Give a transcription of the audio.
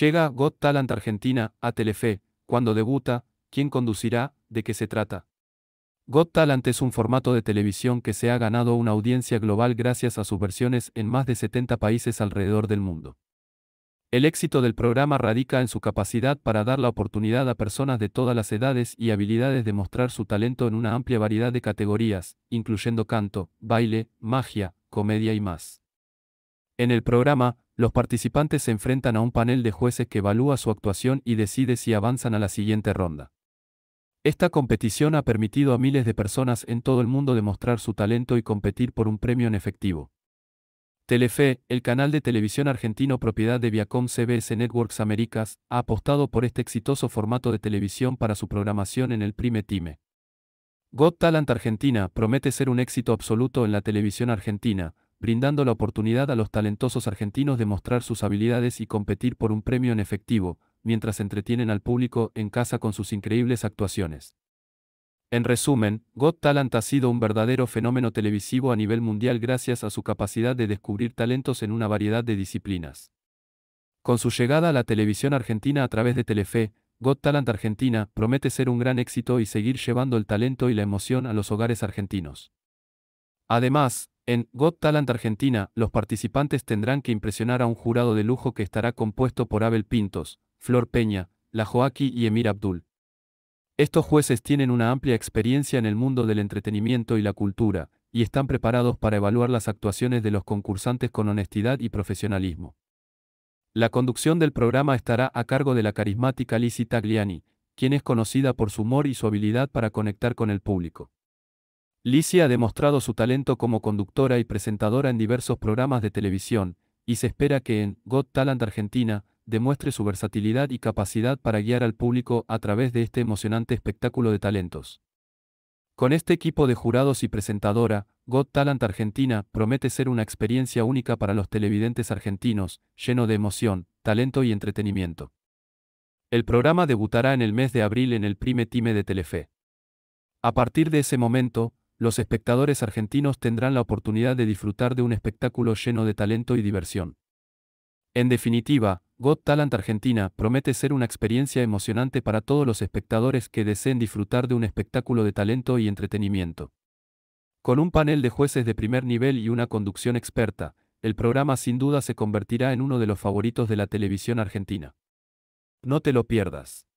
Llega Got Talent Argentina, a Telefe, cuando debuta, ¿quién conducirá? ¿De qué se trata? Got Talent es un formato de televisión que se ha ganado una audiencia global gracias a sus versiones en más de 70 países alrededor del mundo. El éxito del programa radica en su capacidad para dar la oportunidad a personas de todas las edades y habilidades de mostrar su talento en una amplia variedad de categorías, incluyendo canto, baile, magia, comedia y más. En el programa, los participantes se enfrentan a un panel de jueces que evalúa su actuación y decide si avanzan a la siguiente ronda. Esta competición ha permitido a miles de personas en todo el mundo demostrar su talento y competir por un premio en efectivo. Telefe, el canal de televisión argentino propiedad de Viacom CBS Networks Americas, ha apostado por este exitoso formato de televisión para su programación en el Prime Time. Got Talent Argentina promete ser un éxito absoluto en la televisión argentina, brindando la oportunidad a los talentosos argentinos de mostrar sus habilidades y competir por un premio en efectivo, mientras entretienen al público en casa con sus increíbles actuaciones. En resumen, Got Talent ha sido un verdadero fenómeno televisivo a nivel mundial gracias a su capacidad de descubrir talentos en una variedad de disciplinas. Con su llegada a la televisión argentina a través de Telefe, Got Talent Argentina promete ser un gran éxito y seguir llevando el talento y la emoción a los hogares argentinos. Además, en Got Talent Argentina, los participantes tendrán que impresionar a un jurado de lujo que estará compuesto por Abel Pintos, Flor Peña, La Joaquí y Emir Abdul. Estos jueces tienen una amplia experiencia en el mundo del entretenimiento y la cultura, y están preparados para evaluar las actuaciones de los concursantes con honestidad y profesionalismo. La conducción del programa estará a cargo de la carismática Lizzie Tagliani, quien es conocida por su humor y su habilidad para conectar con el público. Licia ha demostrado su talento como conductora y presentadora en diversos programas de televisión, y se espera que en Got Talent Argentina demuestre su versatilidad y capacidad para guiar al público a través de este emocionante espectáculo de talentos. Con este equipo de jurados y presentadora, Got Talent Argentina promete ser una experiencia única para los televidentes argentinos, lleno de emoción, talento y entretenimiento. El programa debutará en el mes de abril en el Prime Time de Telefe. A partir de ese momento, los espectadores argentinos tendrán la oportunidad de disfrutar de un espectáculo lleno de talento y diversión. En definitiva, Got Talent Argentina promete ser una experiencia emocionante para todos los espectadores que deseen disfrutar de un espectáculo de talento y entretenimiento. Con un panel de jueces de primer nivel y una conducción experta, el programa sin duda se convertirá en uno de los favoritos de la televisión argentina. No te lo pierdas.